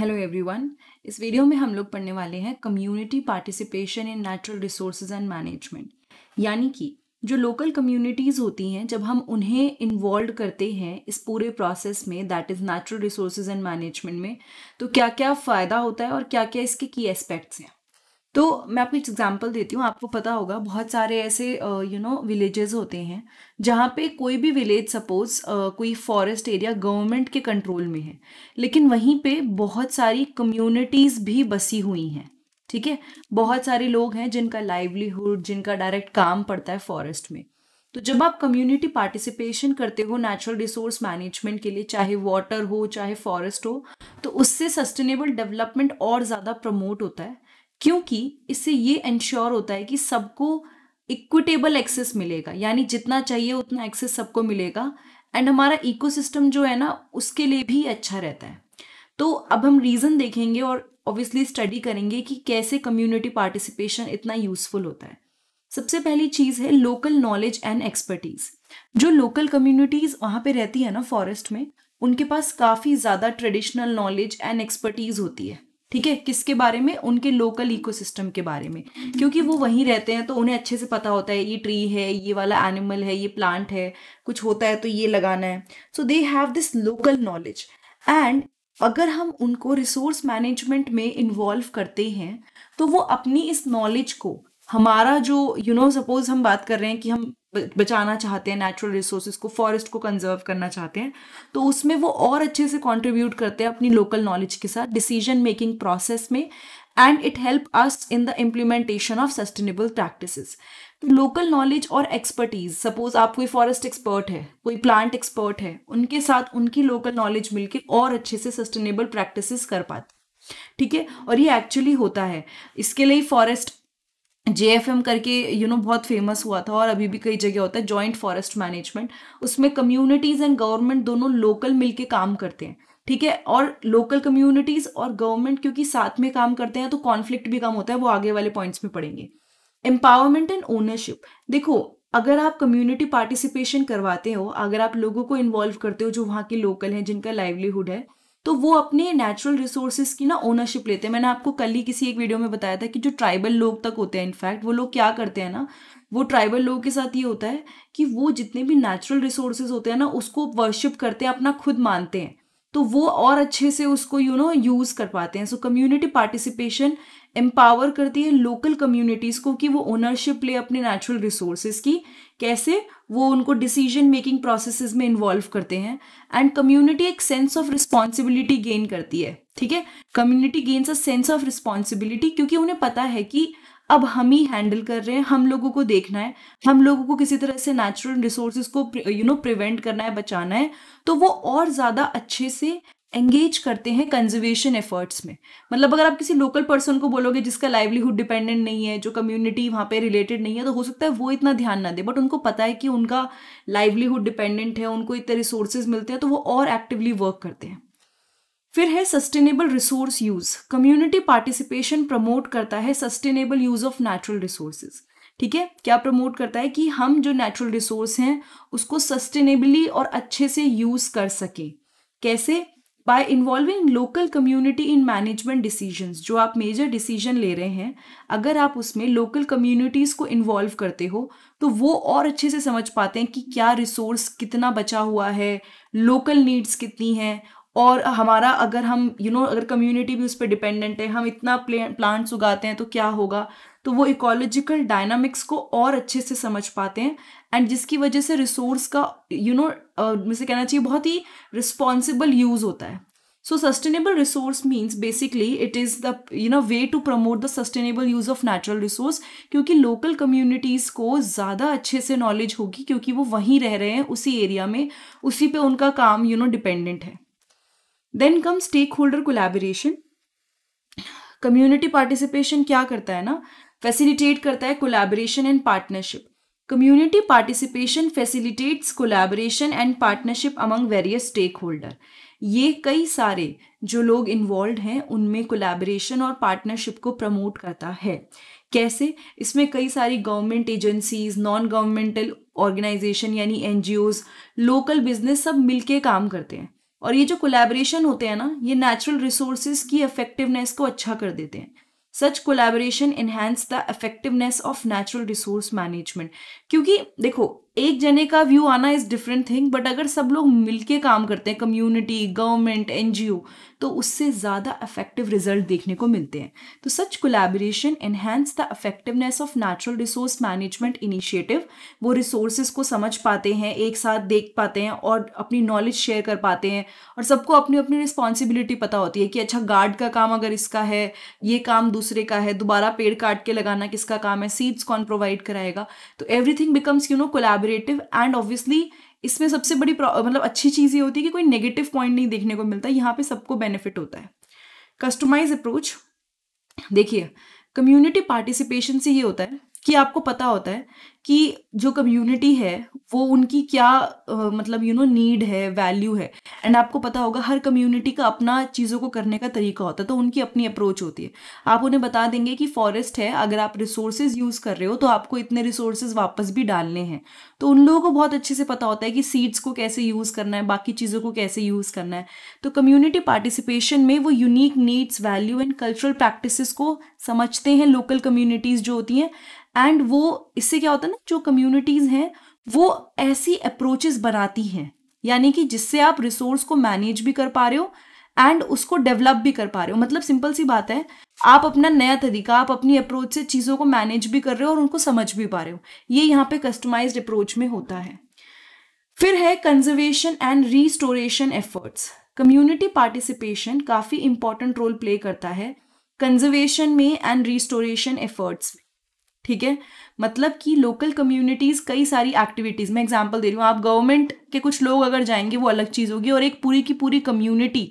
hello everyone इस video में हम लोग पढ़ने वाले हैं community participation in natural resources and management यानी कि जो लोकल कम्युनिटीज़ होती हैं जब हम उन्हें इन्वॉल्व करते हैं इस पूरे प्रोसेस में that is natural resources and management में तो क्या क्या फ़ायदा होता है और क्या क्या इसके की एस्पेक्ट्स हैं तो मैं आपको एक एग्जाम्पल देती हूँ आपको पता होगा बहुत सारे ऐसे यू नो विलेजेस होते हैं जहाँ पे कोई भी विलेज सपोज कोई फॉरेस्ट एरिया गवर्नमेंट के कंट्रोल में है लेकिन वहीं पे बहुत सारी कम्युनिटीज़ भी बसी हुई हैं ठीक है बहुत सारे लोग हैं जिनका लाइवलीहुड जिनका डायरेक्ट काम पड़ता है फॉरेस्ट में तो जब आप कम्युनिटी पार्टिसिपेशन करते हो नेचुरल रिसोर्स मैनेजमेंट के लिए चाहे वाटर हो चाहे फॉरेस्ट हो तो उससे सस्टेनेबल डेवलपमेंट और ज़्यादा प्रमोट होता है क्योंकि इससे ये इंश्योर होता है कि सबको इक्विटेबल एक्सेस मिलेगा यानी जितना चाहिए उतना एक्सेस सबको मिलेगा एंड हमारा इकोसिस्टम जो है ना उसके लिए भी अच्छा रहता है तो अब हम रीज़न देखेंगे और ऑब्वियसली स्टडी करेंगे कि कैसे कम्युनिटी पार्टिसिपेशन इतना यूज़फुल होता है सबसे पहली चीज़ है लोकल नॉलेज एंड एक्सपर्टीज़ जो लोकल कम्युनिटीज़ वहाँ पे रहती है ना फॉरेस्ट में उनके पास काफ़ी ज़्यादा ट्रेडिशनल नॉलेज एंड एक्सपर्टीज़ होती है ठीक है किसके बारे में उनके लोकल इकोसिस्टम के बारे में क्योंकि वो वहीं रहते हैं तो उन्हें अच्छे से पता होता है ये ट्री है ये वाला एनिमल है ये प्लांट है कुछ होता है तो ये लगाना है so they have this local knowledge and अगर हम उनको रिसोर्स मैनेजमेंट में इन्वॉल्व करते हैं तो वो अपनी इस नॉलेज को हमारा जो यू नो सपोज हम बात कर रहे हैं कि हम बचाना चाहते हैं नेचुरल रिसोर्सेज को फॉरेस्ट को कंजर्व करना चाहते हैं तो उसमें वो और अच्छे से कंट्रीब्यूट करते हैं अपनी लोकल नॉलेज के साथ डिसीजन मेकिंग प्रोसेस में and it help us in the implementation of sustainable practices तो लोकल नॉलेज और एक्सपर्टीज सपोज आप कोई फॉरेस्ट एक्सपर्ट है कोई प्लांट एक्सपर्ट है उनके साथ उनकी लोकल नॉलेज मिलकर और अच्छे से सस्टेनेबल प्रैक्टिसेस कर पाते ठीक है और ये एक्चुअली होता है इसके लिए फॉरेस्ट जे एफ एम करके यू you नो know, बहुत फेमस हुआ था और अभी भी कई जगह होता है जॉइंट फॉरेस्ट मैनेजमेंट उसमें कम्युनिटीज़ एंड गवर्नमेंट दोनों लोकल मिलके काम करते हैं ठीक है और लोकल कम्युनिटीज़ और गवर्नमेंट क्योंकि साथ में काम करते हैं तो कॉन्फ्लिक्ट भी कम होता है वो आगे वाले पॉइंट्स में पड़ेंगे एम्पावरमेंट एंड ओनरशिप देखो अगर आप कम्युनिटी पार्टिसिपेशन करवाते हो अगर आप लोगों को इन्वॉल्व करते हो जो वहाँ के लोकल हैं जिनका लाइवलीहुड है तो वो अपने नेचुरल रिसोर्सेज की ना ओनरशिप लेते हैं मैंने आपको कल ही किसी एक वीडियो में बताया था कि जो ट्राइबल लोग तक होते हैं इनफैक्ट वो लोग क्या करते हैं ना वो ट्राइबल लोगों के साथ ये होता है कि वो जितने भी नेचुरल रिसोर्सेज होते हैं ना उसको वर्शिप करते हैं अपना खुद मानते हैं तो वो और अच्छे से उसको यू नो यूज़ कर पाते हैं सो कम्युनिटी पार्टिसिपेशन एम्पावर करती है लोकल कम्युनिटीज़ को कि वो ओनरशिप ले अपने नेचुरल रिसोर्सेज की कैसे वो उनको डिसीजन मेकिंग प्रोसेस में इन्वॉल्व करते हैं एंड कम्युनिटी एक सेंस ऑफ रिस्पॉन्सिबिलिटी गेन करती है ठीक है community gains a sense of responsibility क्योंकि उन्हें पता है कि अब हम ही हैंडल कर रहे हैं हम लोगों को देखना है हम लोगों को किसी तरह से नेचुरल रिसोर्सेज को यू नो प्रिवेंट करना है बचाना है तो वो और ज़्यादा अच्छे से एंगेज करते हैं कंजर्वेशन एफर्ट्स में मतलब अगर आप किसी लोकल पर्सन को बोलोगे जिसका लाइवलीहुड डिपेंडेंट नहीं है जो कम्युनिटी वहाँ पे रिलेटेड नहीं है तो हो सकता है वो इतना ध्यान ना दे बट उनको पता है कि उनका लाइवलीहुड डिपेंडेंट है उनको इतने रिसोर्सेज मिलते हैं तो वो और एक्टिवली वर्क करते हैं फिर है sustainable resource use community participation promote करता है sustainable use of natural resources ठीक है क्या प्रमोट करता है कि हम जो नेचुरल रिसोर्स हैं उसको सस्टेनेबली और अच्छे से यूज़ कर सकें कैसे by involving local community in management decisions जो आप मेजर डिसीजन ले रहे हैं अगर आप उसमें लोकल कम्युनिटीज़ को इन्वॉल्व करते हो तो वो और अच्छे से समझ पाते हैं कि क्या रिसोर्स कितना बचा हुआ है लोकल नीड्स कितनी हैं और हमारा अगर हम यू you नो know, अगर कम्युनिटी भी उस पर डिपेंडेंट है हम इतना प्लांट्स उगाते हैं तो क्या होगा तो वो इकोलॉजिकल डायनामिक्स को और अच्छे से समझ पाते हैं एंड जिसकी वजह से रिसोर्स का यू नो मुझे कहना चाहिए बहुत ही रिस्पॉन्सिबल यूज होता है so sustainable resource means basically it is the you know way to promote the sustainable use of natural resource क्योंकि लोकल कम्युनिटीज को ज्यादा अच्छे से नॉलेज होगी क्योंकि वो वहीं रह रहे हैं उसी एरिया में उसी पे उनका काम यू नो डिपेंडेंट है then come stakeholder collaboration community participation क्या करता है ना फैसिलिटेट करता है collaboration and partnership participation facilitates collaboration and partnership among various stakeholder ये कई सारे जो लोग इन्वॉल्व हैं उनमें कोलैबोरेशन और पार्टनरशिप को प्रमोट करता है कैसे इसमें कई सारी government agencies non governmental organisation यानी एन लोकल बिजनेस सब मिलके काम करते हैं और ये जो कोलैबोरेशन होते हैं ना ये नेचुरल रिसोर्सेज की इफेक्टिवनेस को अच्छा कर देते हैं such collaboration enhance the effectiveness of natural resource management क्योंकि देखो एक जने का व्यू आना इज़ डिफरेंट थिंग बट अगर सब लोग मिलके काम करते हैं कम्युनिटी गवर्नमेंट एनजीओ तो उससे ज़्यादा अफेक्टिव रिजल्ट देखने को मिलते हैं तो such collaboration enhance the effectiveness of natural resource management initiative वो रिसोर्सेज को समझ पाते हैं एक साथ देख पाते हैं और अपनी नॉलेज शेयर कर पाते हैं और सबको अपनी अपनी रिस्पॉन्सिबिलिटी पता होती है कि अच्छा गार्ड का काम अगर इसका है ये काम दूसरे का है दोबारा पेड़ काट के लगाना किसका काम है सीड्स कौन प्रोवाइड कराएगा तो everything becomes you know collab collaborative and obviously इसमें सबसे बड़ी मतलब अच्छी चीज़ ये होती है कि कोई नेगेटिव पॉइंट नहीं देखने को मिलता यहाँ पे सबको बेनिफिट होता है कस्टमाइज अप्रोच देखिए कम्युनिटी पार्टिसिपेशन से ये होता है कि आपको पता होता है कि जो कम्युनिटी है वो उनकी क्या uh, मतलब यू नो नीड है वैल्यू है एंड आपको पता होगा हर कम्युनिटी का अपना चीज़ों को करने का तरीका होता है तो उनकी अपनी अप्रोच होती है आप उन्हें बता देंगे कि फॉरेस्ट है अगर आप रिसोर्सेज यूज़ कर रहे हो तो आपको इतने रिसोर्सेज वापस भी डालने हैं तो उन लोगों को बहुत अच्छे से पता होता है कि सीड्स को कैसे यूज़ करना है बाकी चीज़ों को कैसे यूज़ करना है तो कम्युनिटी पार्टिसिपेशन में वो unique needs value and cultural practice को समझते हैं लोकल कम्युनिटीज़ जो होती हैं एंड वो इससे क्या होता है ना जो कम्युनिटीज हैं वो ऐसी अप्रोचेस बनाती हैं यानी कि जिससे आप रिसोर्स को मैनेज भी कर पा रहे हो एंड उसको डेवलप भी कर पा रहे हो मतलब सिंपल सी बात है आप अपना नया तरीका आप अपनी अप्रोच से चीज़ों को मैनेज भी कर रहे हो और उनको समझ भी पा रहे हो ये यहाँ पे कस्टमाइज अप्रोच में होता है फिर है conservation and restoration efforts community participation काफ़ी इंपॉर्टेंट रोल प्ले करता है कंजर्वेशन में एंड रिस्टोरेशन एफर्ट्स में ठीक है मतलब कि लोकल कम्युनिटीज़ कई सारी एक्टिविटीज़ मैं एग्जांपल दे रही हूँ आप गवर्नमेंट के कुछ लोग अगर जाएंगे वो अलग चीज़ होगी और एक पूरी की पूरी कम्युनिटी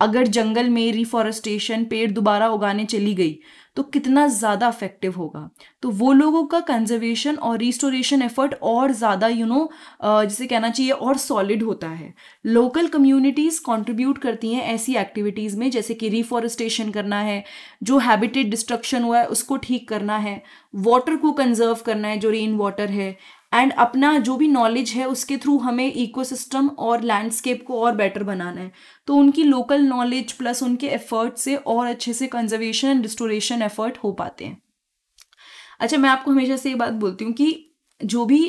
अगर जंगल में रिफॉरेस्टेशन पेड़ दोबारा उगाने चली गई तो कितना ज़्यादा इफेक्टिव होगा तो वो लोगों का कंजर्वेशन और रिस्टोरेशन एफर्ट और ज़्यादा यू नो जिसे कहना चाहिए और सॉलिड होता है लोकल कम्युनिटीज़ कंट्रीब्यूट करती हैं ऐसी एक्टिविटीज़ में जैसे कि रिफॉरेस्टेशन करना है जो हैबिटेट डिस्ट्रक्शन हुआ है उसको ठीक करना है वाटर को कंजर्व करना है जो रेन वाटर है एंड अपना जो भी नॉलेज है उसके थ्रू हमें इकोसिस्टम और लैंडस्केप को और बेटर बनाना है तो उनकी लोकल नॉलेज प्लस उनके एफर्ट से और अच्छे से कंजर्वेशन एंड रिस्टोरेशन एफर्ट हो पाते हैं अच्छा मैं आपको हमेशा से ये बात बोलती हूँ कि जो भी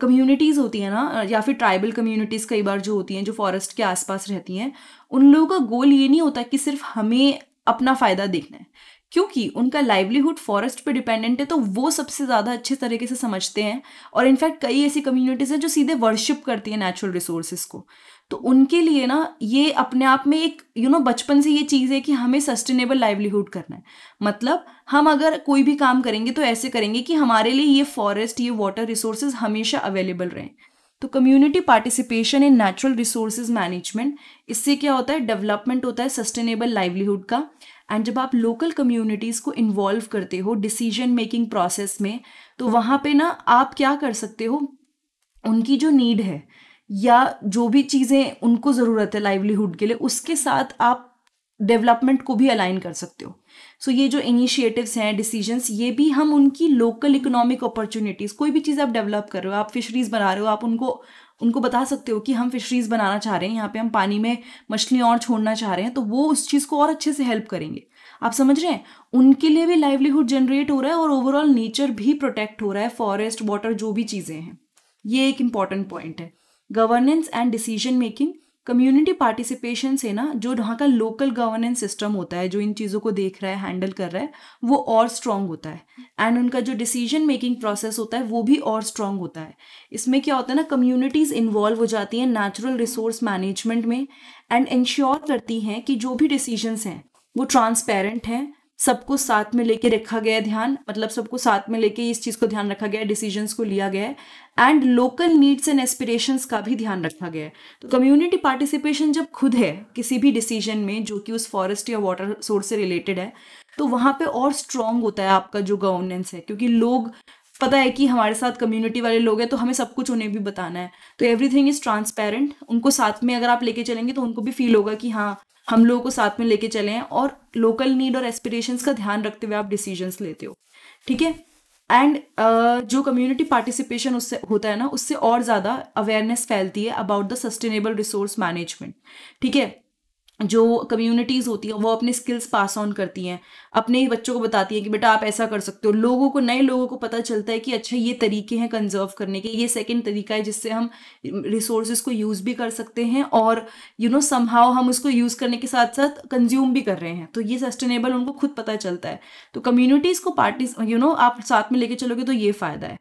कम्युनिटीज़ uh, होती हैं ना या फिर ट्राइबल कम्युनिटीज़ कई बार जो होती हैं जो फॉरेस्ट के आसपास रहती हैं उन लोगों का गोल ये नहीं होता कि सिर्फ हमें अपना फ़ायदा देखना है क्योंकि उनका लाइवलीहुड फॉरेस्ट पे डिपेंडेंट है तो वो सबसे ज़्यादा अच्छे तरीके से समझते हैं और इनफैक्ट कई ऐसी कम्युनिटीज़ हैं जो सीधे वर्शिप करती है नेचुरल रिसोर्सेज को तो उनके लिए ना ये अपने आप में एक यू नो बचपन से ये चीज़ है कि हमें सस्टेनेबल लाइवलीहुड करना है मतलब हम अगर कोई भी काम करेंगे तो ऐसे करेंगे कि हमारे लिए ये फॉरेस्ट ये वाटर रिसोर्सेज हमेशा अवेलेबल रहें तो community participation in natural resources management इससे क्या होता है डेवलपमेंट होता है सस्टेनेबल लाइवलीहुड का एंड जब आप लोकल कम्युनिटीज़ को इन्वॉल्व करते हो डिसीजन मेकिंग प्रोसेस में तो वहाँ पे ना आप क्या कर सकते हो उनकी जो नीड है या जो भी चीज़ें उनको ज़रूरत है लाइवलीहुड के लिए उसके साथ आप डेवलपमेंट को भी अलाइन कर सकते हो सो so, ये जो इनिशिएटिव्स हैं डिसीजंस ये भी हम उनकी लोकल इकोनॉमिक अपॉर्चुनिटीज़ कोई भी चीज़ आप डेवलप कर रहे हो आप फिशरीज़ बना रहे हो आप उनको उनको बता सकते हो कि हम फिशरीज़ बनाना चाह रहे हैं यहाँ पे हम पानी में मछलियाँ और छोड़ना चाह रहे हैं तो वो उस चीज़ को और अच्छे से हेल्प करेंगे आप समझ रहे हैं उनके लिए भी लाइवलीहुड जनरेट हो रहा है और ओवरऑल नेचर भी प्रोटेक्ट हो रहा है फॉरेस्ट वाटर जो भी चीज़ें हैं ये एक इम्पॉर्टेंट पॉइंट है governance and decision making community participation से ना जो वहाँ का लोकल गवर्नेंस सिस्टम होता है जो इन चीज़ों को देख रहा है हैंडल कर रहा है वो और स्ट्रांग होता है एंड उनका जो डिसीजन मेकिंग प्रोसेस होता है वो भी और स्ट्रांग होता है इसमें क्या होता है ना कम्युनिटीज़ इन्वॉल्व हो जाती हैं नेचुरल रिसोर्स मैनेजमेंट में एंड इंश्योर करती हैं कि जो भी डिसीजंस हैं वो ट्रांसपेरेंट हैं सबको साथ में लेके रखा गया ध्यान मतलब सबको साथ में लेके इस चीज़ को ध्यान रखा गया है डिसीजंस को लिया गया है and local needs and aspirations का भी ध्यान रखा गया है तो कम्युनिटी पार्टिसिपेशन जब खुद है किसी भी डिसीजन में जो कि उस फॉरेस्ट या वाटर सोर्स से रिलेटेड है तो वहाँ पे और स्ट्रॉन्ग होता है आपका जो गवर्नेंस है क्योंकि लोग पता है कि हमारे साथ कम्युनिटी वाले लोग हैं तो हमें सब कुछ उन्हें भी बताना है तो एवरीथिंग इज़ ट्रांसपेरेंट उनको साथ में अगर आप लेके चलेंगे तो उनको भी फील होगा कि हाँ हम लोगों को साथ में लेके चले हैं और लोकल नीड और एस्पिरेशंस का ध्यान रखते हुए आप डिसीजंस लेते हो ठीक है एंड uh, जो कम्युनिटी पार्टिसिपेशन उससे होता है ना उससे और ज़्यादा अवेयरनेस फैलती है about the sustainable resource management ठीक है जो कम्युनिटीज़ होती हैं वो अपने स्किल्स पास ऑन करती हैं अपने बच्चों को बताती हैं कि बेटा आप ऐसा कर सकते हो लोगों को नए लोगों को पता चलता है कि अच्छा ये तरीके हैं कंजर्व करने के ये सेकंड तरीका है जिससे हम रिसोर्सेज को यूज़ भी कर सकते हैं और यू नो समहाव हम उसको यूज़ करने के साथ साथ कंज्यूम भी कर रहे हैं तो ये सस्टेनेबल उनको खुद पता चलता है तो कम्युनिटीज़ को पार्टी यू नो आप साथ में लेके चलोगे तो ये फ़ायदा है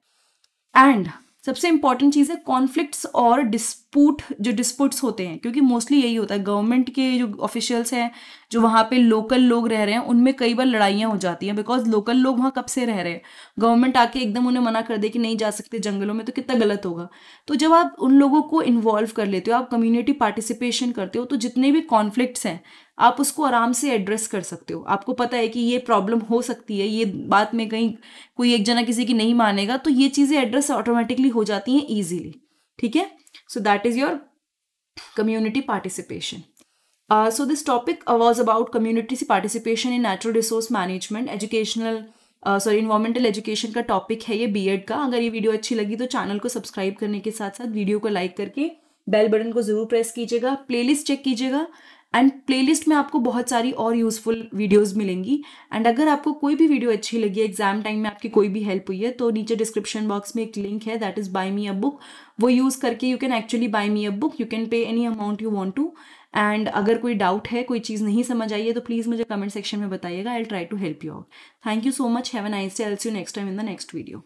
एंड सबसे इंपॉर्टेंट चीज़ है कॉन्फ्लिक्ट्स और डिस्पूट जो डिस्प्यूट्स होते हैं क्योंकि मोस्टली यही होता है गवर्नमेंट के जो ऑफिशियल्स हैं जो वहाँ पे लोकल लोग रह रहे हैं उनमें कई बार लड़ाइयाँ हो जाती हैं बिकॉज लोकल लोग वहाँ कब से रह रहे हैं गवर्नमेंट आके एकदम उन्हें मना कर दे कि नहीं जा सकते जंगलों में तो कितना गलत होगा तो जब आप उन लोगों को इन्वॉल्व कर लेते हो आप कम्युनिटी पार्टिसिपेशन करते हो तो जितने भी कॉन्फ्लिक्ट हैं आप उसको आराम से एड्रेस कर सकते हो आपको पता है कि ये प्रॉब्लम हो सकती है ये बात में कहीं कोई एक जना किसी की नहीं मानेगा तो ये चीज़ें एड्रेस ऑटोमेटिकली हो जाती हैं ईजीली ठीक है so that is your community participation so this topic was about community participation in natural resource management educational sorry environmental education का टॉपिक है ये एड का अगर ये वीडियो अच्छी लगी तो चैनल को सब्सक्राइब करने के साथ साथ वीडियो को लाइक करके बेल बटन को ज़रूर प्रेस कीजिएगा प्लेलिस्ट चेक कीजिएगा एंड प्लेलिस्ट में आपको बहुत सारी और यूज़फुल वीडियोस मिलेंगी एंड अगर आपको कोई भी वीडियो अच्छी लगी एग्जाम टाइम में आपकी कोई भी हेल्प हुई है तो नीचे डिस्क्रिप्शन बॉक्स में एक लिंक है that is buy me a book वो यूज़ करके you can actually buy me a book you can pay any amount you want to and अगर कोई डाउट है कोई चीज़ नहीं समझ आई है तो प्लीज़ मुझे कमेंट सेक्शन में बताइएगा I try to help you out thank you so much have I nice L else you next time in the next video